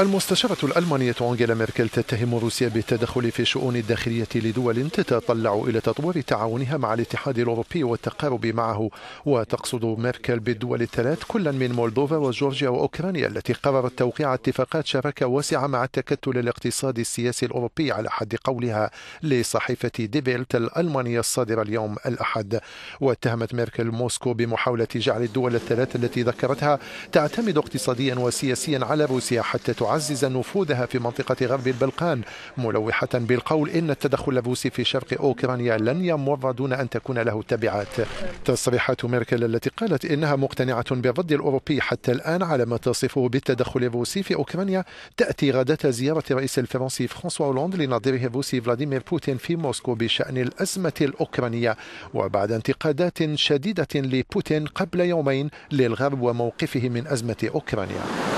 المستشارة الألمانية أنجيلا ميركل تتهم روسيا بالتدخل في شؤون الداخلية لدول تتطلع إلى تطوير تعاونها مع الاتحاد الأوروبي والتقارب معه وتقصد ميركل بالدول الثلاث كلا من مولدوفا وجورجيا وأوكرانيا التي قررت توقيع اتفاقات شراكة واسعة مع التكتل الاقتصادي السياسي الأوروبي على حد قولها لصحيفة ديفيلت الألمانية الصادرة اليوم الأحد واتهمت ميركل موسكو بمحاولة جعل الدول الثلاث التي ذكرتها تعتمد اقتصاديا وسياسيا على روسيا حتى تعزز نفوذها في منطقة غرب البلقان ملوحة بالقول إن التدخل الروسي في شرق أوكرانيا لن يمر دون أن تكون له تبعات تصريحات ميركل التي قالت إنها مقتنعة بالرد الأوروبي حتى الآن على ما تصفه بالتدخل الروسي في أوكرانيا تأتي غداة زيارة الرئيس الفرنسي فرانسوا هولاند لنظيره الروسي فلاديمير بوتين في موسكو بشأن الأزمة الأوكرانية وبعد انتقادات شديدة لبوتين قبل يومين للغرب وموقفه من أزمة أوكرانيا